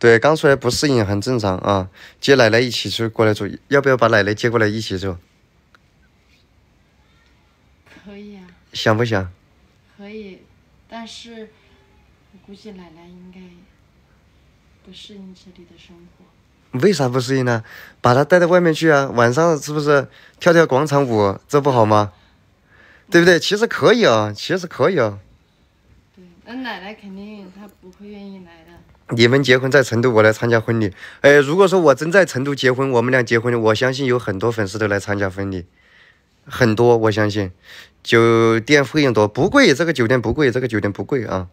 对，刚出来不适应很正常啊。接奶奶一起去过来住，要不要把奶奶接过来一起住？可以啊。想不想？可以，但是我估计奶奶应该不适应这里的生活。为啥不适应呢？把她带到外面去啊，晚上是不是跳跳广场舞？这不好吗？对不对？其实可以啊，其实可以啊。对，那奶奶肯定她不会愿意来的。你们结婚在成都，我来参加婚礼。哎，如果说我真在成都结婚，我们俩结婚，我相信有很多粉丝都来参加婚礼，很多我相信。酒店费用多不贵，这个酒店不贵，这个酒店不贵啊，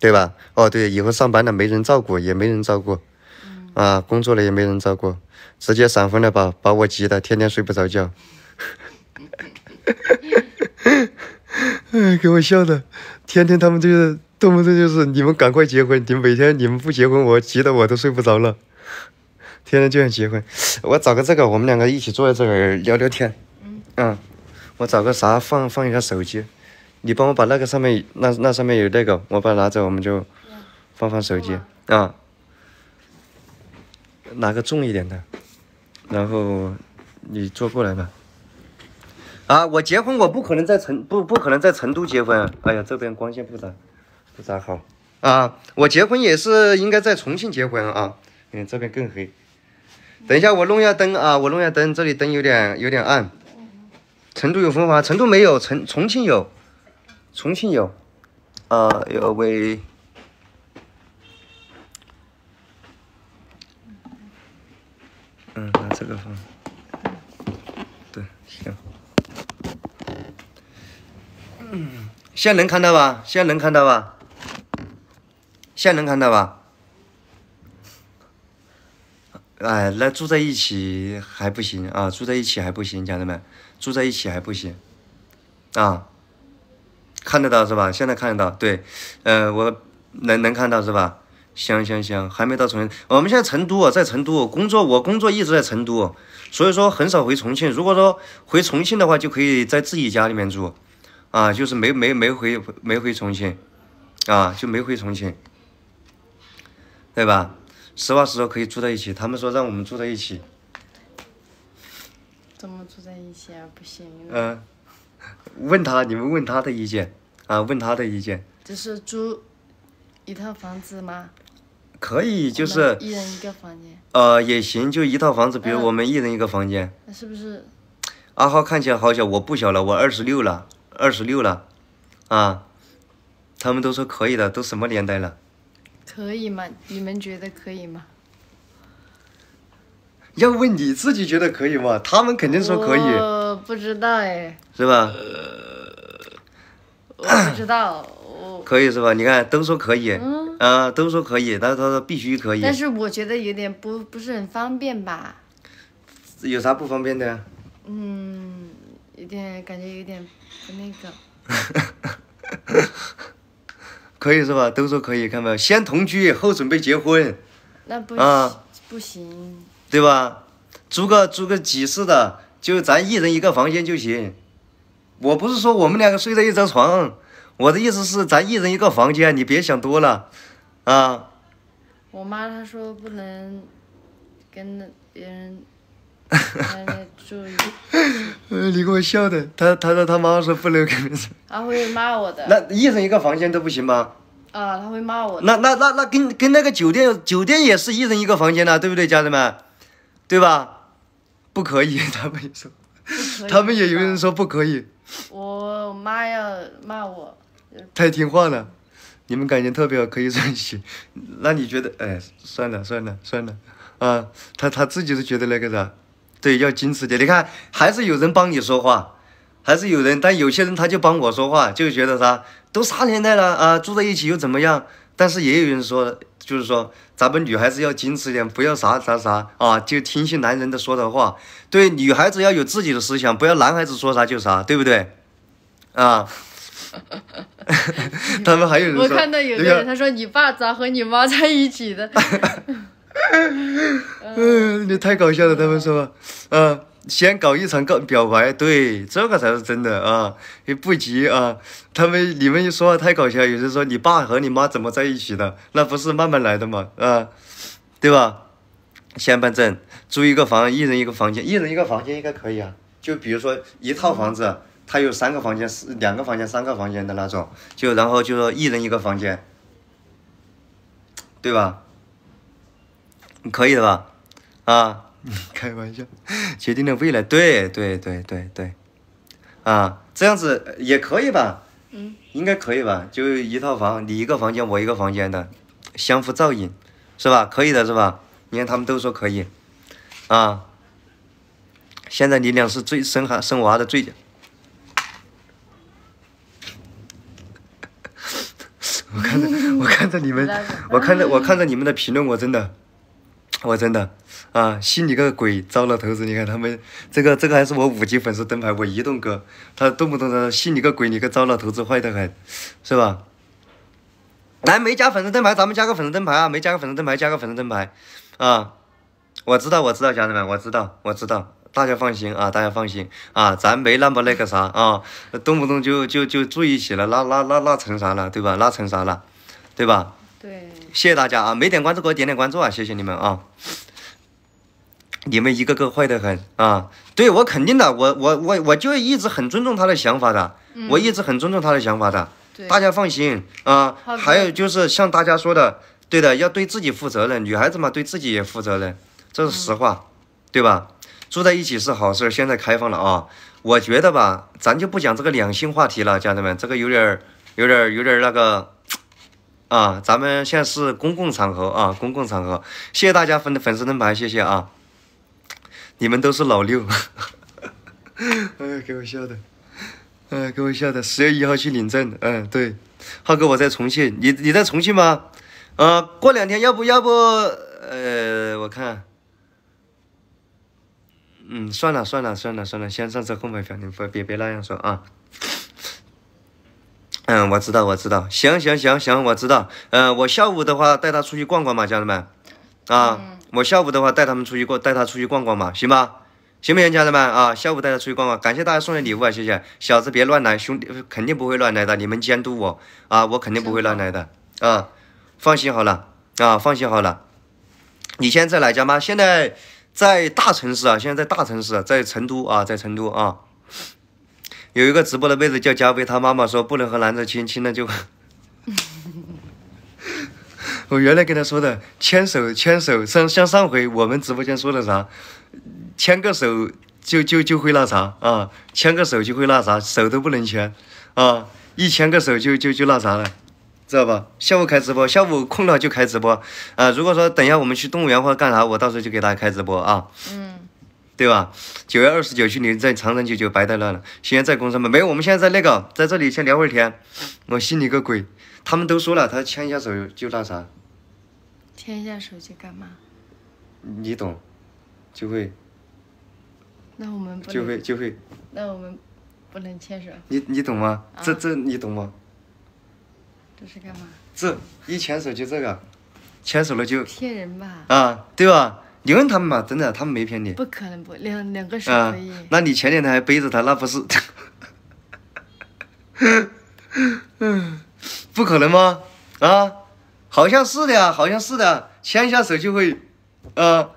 对吧？哦，对，以后上班了没人照顾，也没人照顾，啊，工作了也没人照顾，直接闪婚了吧？把我急的天天睡不着觉，哎，给我笑的，天天他们就是。动不动就是你们赶快结婚！你每天你们不结婚，我急得我都睡不着了。天天就想结婚，我找个这个，我们两个一起坐在这儿聊聊天。嗯。我找个啥放放一下手机，你帮我把那个上面那那上面有那个，我把它拿走，我们就放放手机。啊。拿个重一点的，然后你坐过来吧。啊！我结婚，我不可能在成不不可能在成都结婚。哎呀，这边光线不杂。不咋好啊！我结婚也是应该在重庆结婚啊。嗯，这边更黑。等一下，我弄一下灯啊！我弄一下灯，这里灯有点有点暗。成都有凤凰，成都没有，成重庆有，重庆有。呃，有位。嗯，把这个放。对，行。嗯，现在能看到吧？现在能看到吧？现在能看到吧？哎，那住在一起还不行啊！住在一起还不行，家人们，住在一起还不行，啊，看得到是吧？现在看得到，对，呃，我能能看到是吧？行行行，还没到重庆。我们现在成都，在成都工作，我工作一直在成都，所以说很少回重庆。如果说回重庆的话，就可以在自己家里面住，啊，就是没没没回没回重庆，啊，就没回重庆。对吧？实话实说，可以住在一起。他们说让我们住在一起。怎么住在一起啊？不行。嗯。问他，你们问他的意见啊？问他的意见。就是租，一套房子吗？可以，就是。一人一个房间。呃，也行，就一套房子，比如我们一人一个房间。那是不是？阿浩看起来好小，我不小了，我二十六了，二十六了，啊！他们都说可以的，都什么年代了？可以吗？你们觉得可以吗？要问你自己觉得可以吗？他们肯定说可以。我不知道哎。是吧？我不知道。我 可以是吧？你看都说可以。嗯。啊，都说可以，但是他说必须可以。但是我觉得有点不不是很方便吧？有啥不方便的？嗯，有点感觉有点不那个。可以是吧？都说可以，看到没有？先同居后准备结婚，那不行，不行，对吧？租个租个几室的，就咱一人一个房间就行。我不是说我们两个睡在一张床，我的意思是咱一人一个房间，你别想多了啊。我妈她说不能跟别人。注意，你给我笑的，他他说他妈说不能跟别人他会骂我的。那一人一个房间都不行吗？啊，他会骂我。那那那那跟跟那个酒店酒店也是一人一个房间呢，对不对，家人们？对吧？不可以，他们说，他们也有人说不可以。我妈要骂我，太听话了。你们感情特别好，可以在一起。那你觉得？哎，算了算了算了。啊，他他自己都觉得那个啥。对，要矜持点。你看，还是有人帮你说话，还是有人，但有些人他就帮我说话，就觉得啥，都啥年代了啊，住在一起又怎么样？但是也有人说，就是说咱们女孩子要矜持点，不要啥啥啥啊，就听信男人的说的话。对，女孩子要有自己的思想，不要男孩子说啥就啥，对不对？啊，他们还有人，我看到有个人，他说你爸咋和你妈在一起的？嗯，你太搞笑了，他们说，嗯，先搞一场告表白，对，这个才是真的啊，也不急啊。他们你们一说话太搞笑了，有人说你爸和你妈怎么在一起的？那不是慢慢来的嘛，啊，对吧？先办证，租一个房，一人一个房间，一人一个房间应该可以啊。就比如说一套房子，它有三个房间，是两个房间、三个房间的那种，就然后就说一人一个房间，对吧？可以的吧，啊，开玩笑，决定了未来，对对对对对，啊，这样子也可以吧，嗯，应该可以吧，就一套房，你一个房间，我一个房间的，相互照应，是吧？可以的是吧？你看他们都说可以，啊，现在你俩是最生孩生娃的最，我看着我看着你们，我看着我看着你们的评论，我真的。我真的，啊，信你个鬼！糟老头子，你看他们这个，这个还是我五级粉丝灯牌，我移动哥，他动不动的信你个鬼，你个糟老头子，坏的很，是吧？来，没加粉丝灯牌，咱们加个粉丝灯牌啊！没加个粉丝灯牌，加个粉丝灯牌，啊！我知道，我知道，家人们，我知道，我知道，大家放心啊，大家放心啊，咱没那么那个啥啊，动不动就就就住一起了，那那那那成啥了，对吧？那成啥了，对吧？谢谢大家啊！没点关注给我点点关注啊！谢谢你们啊！你们一个个坏的很啊！对我肯定的，我我我我就一直很尊重他的想法的，我一直很尊重他的想法的。大家放心啊！还有就是像大家说的，对的，要对自己负责任。女孩子嘛，对自己也负责任，这是实话，对吧？住在一起是好事，现在开放了啊！我觉得吧，咱就不讲这个两性话题了，家人们，这个有点儿，有点儿，有点儿那个。啊，咱们现在是公共场合啊，公共场合，谢谢大家分的粉丝灯牌，谢谢啊！你们都是老六，哎，给我笑的，哎，给我笑的。十月一号去领证，嗯，对，浩哥，我在重庆，你你在重庆吗？啊，过两天要不要不？呃，我看，嗯，算了算了算了算了，先上车，后买票，你别别别那样说啊。嗯，我知道，我知道，行行行行，我知道。嗯，我下午的话带他出去逛逛嘛，家人们，啊，我下午的话带他们出去逛，带他出去逛逛嘛，行吗？行不行，家人们啊，下午带他出去逛逛。感谢大家送的礼物啊，谢谢。小子别乱来，兄弟肯定不会乱来的，你们监督我啊，我肯定不会乱来的啊，放心好了啊，放心好了。你现在哪家吗？现在在大城市啊，现在在大城市，在成都啊，在成都啊。有一个直播的妹子叫加威，她妈妈说不能和男的亲亲了就。我原来跟她说的，牵手牵手，像像上回我们直播间说的啥，牵个手就就就会那啥啊，牵个手就会那啥，手都不能牵啊，一牵个手就就就那啥了，知道吧？下午开直播，下午空了就开直播啊。如果说等下我们去动物园或者干啥，我到时候就给大家开直播啊。嗯。对吧？九月二十九去，你在长长久久白带那了。现在在工商吗？没有，我们现在在那个，在这里先聊会儿天。我信你个鬼！他们都说了，他牵一下手就那啥。牵一下手就干嘛？你懂，就会。那我们不会。就会就会。那我们不能牵手。你你懂吗？这这你懂吗？这是干嘛？这一牵手就这个，牵手了就骗人吧。啊，对吧？你问他们嘛，真的，他们没骗你。不可能不两两个手可以。那你前两天还背着他，那不是，不可能吗？啊，好像是的呀，好像是的，牵一下手就会，啊，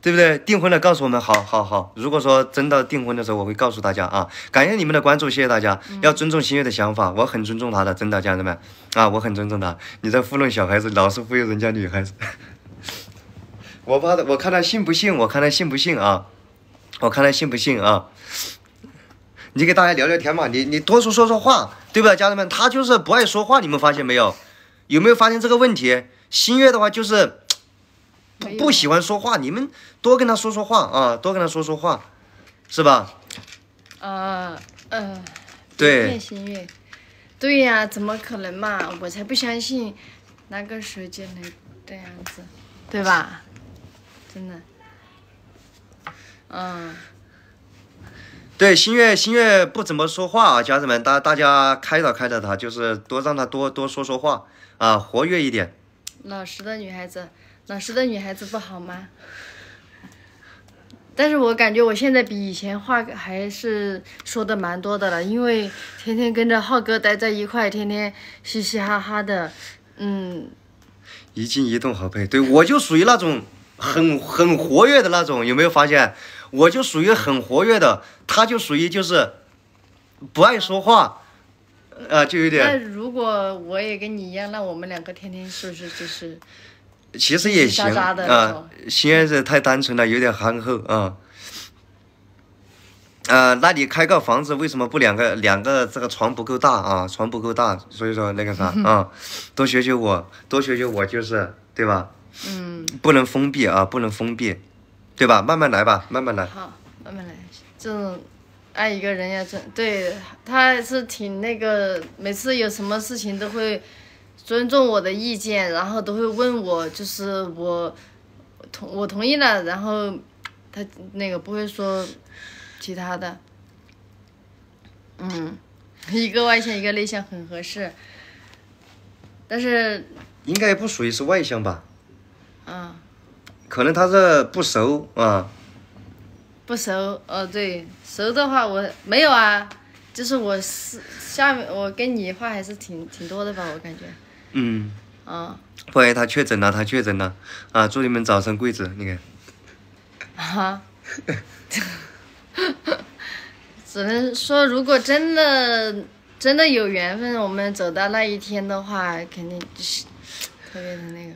对不对？订婚了告诉我们，好，好，好。如果说真到订婚的时候，我会告诉大家啊。感谢你们的关注，谢谢大家。要尊重心月的想法，我很尊重她的，真的，家人们啊，我很尊重她。你在糊弄小孩子，老是忽悠人家女孩子。我怕他，我看他信不信，我看他信不信啊，我看他信不信啊。你给大家聊聊天嘛，你你多说说说话，对吧，家人们？他就是不爱说话，你们发现没有？有没有发现这个问题？新月的话就是不不喜欢说话，你们多跟他说说话啊，多跟他说说话，是吧？呃嗯。对。新月，对呀，怎么可能嘛？我才不相信拿个手机的这样子，对吧？真的，嗯，对，新月，新月不怎么说话啊，家人们，大大家开导开导她，就是多让她多多说说话啊，活跃一点。老实的女孩子，老实的女孩子不好吗？但是我感觉我现在比以前话还是说的蛮多的了，因为天天跟着浩哥待在一块，天天嘻嘻哈哈的，嗯。一静一动好配，对我就属于那种。很很活跃的那种，有没有发现？我就属于很活跃的，他就属于就是不爱说话，啊，就有点。那如果我也跟你一样，那我们两个天天是不是就是？其实也行，啊，心还是太单纯了，有点憨厚啊。啊，那你开个房子为什么不两个两个这个床不够大啊？床不够大，所以说那个啥，啊，多学学我，多学学我就是，对吧？嗯，不能封闭啊，不能封闭，对吧？慢慢来吧，慢慢来。好，慢慢来。这种爱一个人呀，真对他是挺那个。每次有什么事情都会尊重我的意见，然后都会问我，就是我同我同意了，然后他那个不会说其他的。嗯，一个外向，一个内向，很合适。但是应该不属于是外向吧？嗯，可能他是不熟啊，不熟哦，对，熟的话我没有啊，就是我是下面我跟你话还是挺挺多的吧，我感觉，嗯，啊，万一他确诊了，他确诊了，啊，祝你们早生贵子，你看，啊，只能说如果真的真的有缘分，我们走到那一天的话，肯定就是特别的那个。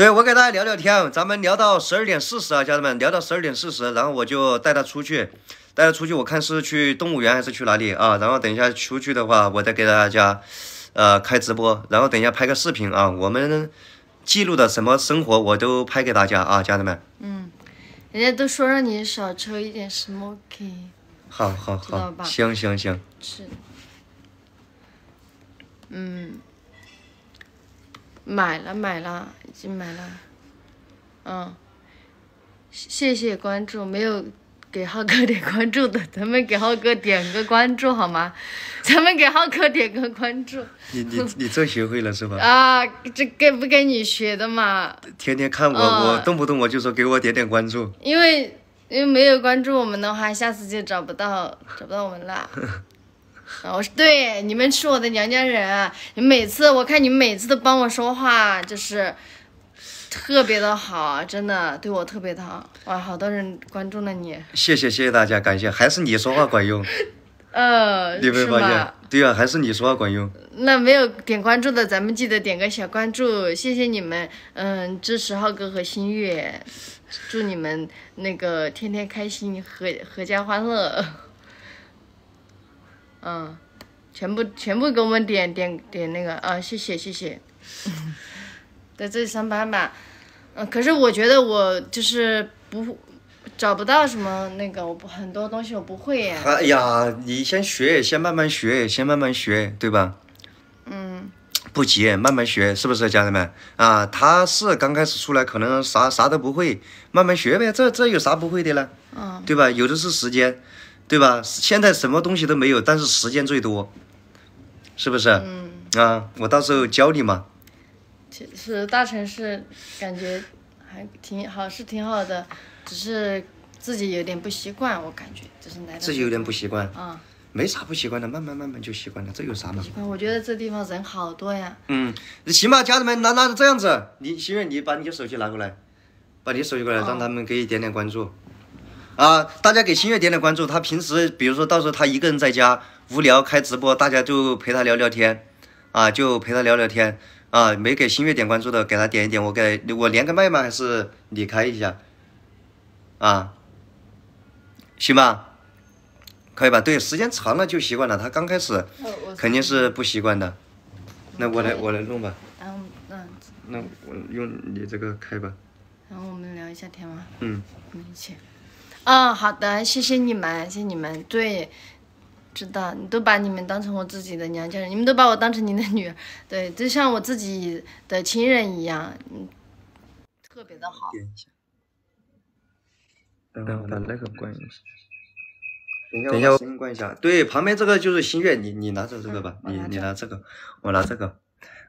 对，我给大家聊聊天咱们聊到十二点四十啊，家人们聊到十二点四十，然后我就带他出去，带他出去，我看是去动物园还是去哪里啊？然后等一下出去的话，我再给大家，呃，开直播，然后等一下拍个视频啊，我们记录的什么生活我都拍给大家啊，家人们。嗯，人家都说让你少抽一点 smoking，好好好，行行行，是，嗯。买了买了，已经买了，嗯，谢谢关注，没有给浩哥点关注的，咱们给浩哥点个关注好吗？咱们给浩哥点个关注。你你你这学会了是吧？啊，这跟不跟你学的嘛？天天看我，我动不动我就说给我点点关注，因为因为没有关注我们的话，下次就找不到找不到我们了。我说对，你们是我的娘家人。你每次我看你们每次都帮我说话，就是特别的好，真的对我特别的好。哇，好多人关注了你，谢谢谢谢大家，感谢还是你说话管用。呃，你们发现？对啊，还是你说话管用。那没有点关注的，咱们记得点个小关注，谢谢你们，嗯，支持浩哥和心月，祝你们那个天天开心，合合家欢乐。嗯，全部全部给我们点点点那个啊，谢谢谢谢，在这里上班吧，嗯，可是我觉得我就是不找不到什么那个，我不很多东西我不会耶。哎呀，你先学，先慢慢学，先慢慢学，对吧？嗯，不急，慢慢学，是不是家人们啊？他是刚开始出来，可能啥啥都不会，慢慢学呗，这这有啥不会的了？嗯，对吧？有的是时间。对吧？现在什么东西都没有，但是时间最多，是不是？嗯。啊，我到时候教你嘛。其实大城市感觉还挺好，是挺好的，只是自己有点不习惯，我感觉，就是来。自己有点不习惯啊。没啥不习惯的，慢慢慢慢就习惯了，这有啥嘛？我觉得这地方人好多呀。嗯，行吧，家人们，那那这样子，你欣悦，你把你手机拿过来，把你手机过来，让他们给你点点关注。啊！大家给星月点点关注，他平时比如说到时候他一个人在家无聊开直播，大家就陪他聊聊天，啊，就陪他聊聊天，啊，没给星月点关注的给他点一点。我给我连个麦吗？还是你开一下？啊，行吧，可以吧？对，时间长了就习惯了，他刚开始肯定是不习惯的。那我来，我来弄吧。嗯，那那我用你这个开吧。然后我们聊一下天吗？嗯，一起。嗯，好的，谢谢你们，谢谢你们。对，知道，你都把你们当成我自己的娘家人，你们都把我当成您的女儿，对，就像我自己的亲人一样，嗯，特别的好。等我把那个关一下。等一下，我关一下。对，旁边这个就是新月，你你拿着这个吧，你你拿这个，我拿这个。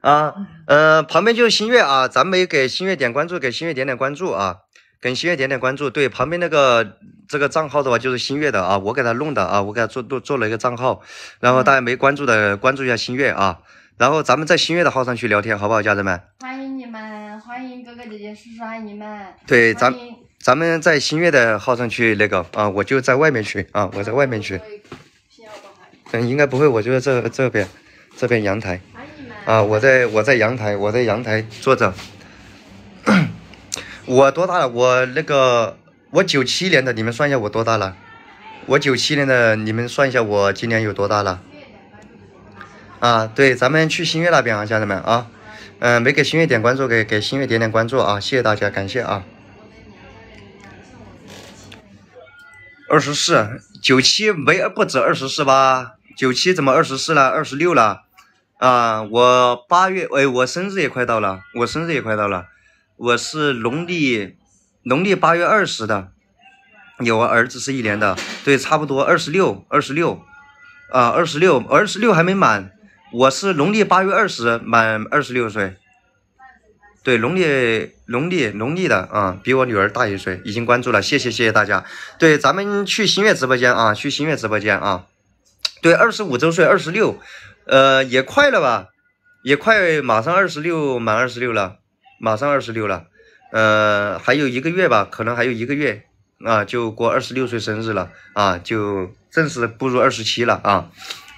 啊，呃，旁边就是新月啊，咱没给新月点关注，给新月点点关注啊。跟新月点点关注，对旁边那个这个账号的话就是新月的啊，我给他弄的啊，我给他做做做了一个账号，然后大家没关注的，关注一下新月啊，然后咱们在新月的号上去聊天，好不好，家人们？欢迎你们，欢迎哥哥姐姐、叔叔阿姨们。对，咱咱们在新月的号上去那个啊，我就在外面去啊，我在外面去。嗯，应该不会，我就在这这边，这边阳台。啊，我在我在阳台，我在阳台坐着。我多大了？我那个我九七年的，你们算一下我多大了？我九七年的，你们算一下我今年有多大了？啊，对，咱们去新月那边啊，家人们啊，嗯，没给新月点关注，给给新月点点关注啊，谢谢大家，感谢啊。二十四，九七没不止二十四吧？九七怎么二十四了？二十六了？啊，我八月，哎，我生日也快到了，我生日也快到了。我是农历农历八月二十的，有儿子是一年的，对，差不多二十六二十六，啊，二十六二十六还没满，我是农历八月二十满二十六岁，对，农历农历农历的，啊，比我女儿大一岁，已经关注了，谢谢谢谢大家，对，咱们去新月直播间啊，去新月直播间啊，对，二十五周岁二十六，呃，也快了吧，也快马上二十六满二十六了。马上二十六了，呃，还有一个月吧，可能还有一个月，啊，就过二十六岁生日了，啊，就正式步入二十七了啊。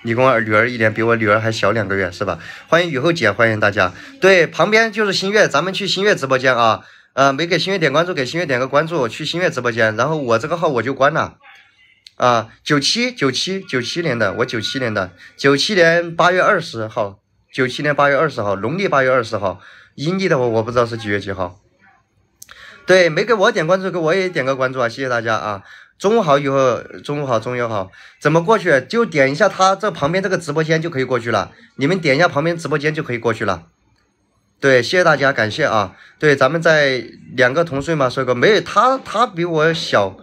你跟我女儿一年比我女儿还小两个月，是吧？欢迎雨后姐，欢迎大家。对，旁边就是新月，咱们去新月直播间啊。呃，没给新月点关注，给新月点个关注，去新月直播间。然后我这个号我就关了。啊，九七九七九七年的，我九七年的，九七年八月二十号，九七年八月二十号，农历八月二十号。阴历的我我不知道是几月几号。对，没给我点关注，给我也点个关注啊！谢谢大家啊！中午好，以后中午好，中午好，怎么过去？就点一下他这旁边这个直播间就可以过去了。你们点一下旁边直播间就可以过去了。对，谢谢大家，感谢啊！对，咱们在两个同岁嘛，帅哥，没有他，他比我小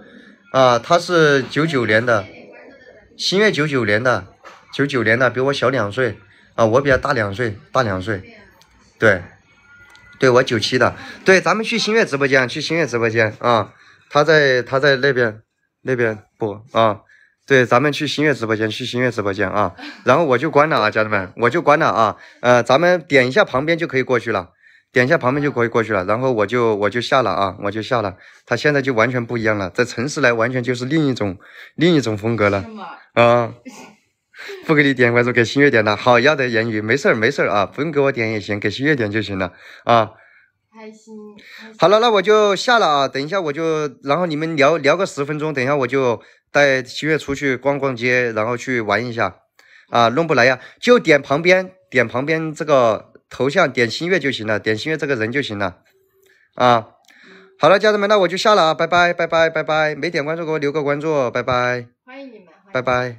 啊，他是九九年的，星月九九年的，九九年的比我小两岁啊，我比他大两岁，大两岁，对。对，我九七的。对，咱们去新月直播间，去新月直播间啊！他在，他在那边，那边播啊。对，咱们去新月直播间，去新月直播间啊！然后我就关了啊，家人们，我就关了啊。呃，咱们点一下旁边就可以过去了，点一下旁边就可以过去了。然后我就我就下了啊，我就下了。他现在就完全不一样了，在城市来完全就是另一种另一种风格了啊。不给你点关注，给心月点了。好，要的言语没事儿，没事儿啊，不用给我点也行，给心月点就行了啊。开心。好了，那我就下了啊。等一下我就，然后你们聊聊个十分钟，等一下我就带心月出去逛逛街，然后去玩一下啊。弄不来呀，就点旁边，点旁边这个头像，点心月就行了，点心月这个人就行了啊。好了，家人们，那我就下了啊，拜拜，拜拜，拜拜。没点关注，给我留个关注，拜拜。欢迎你们，拜拜。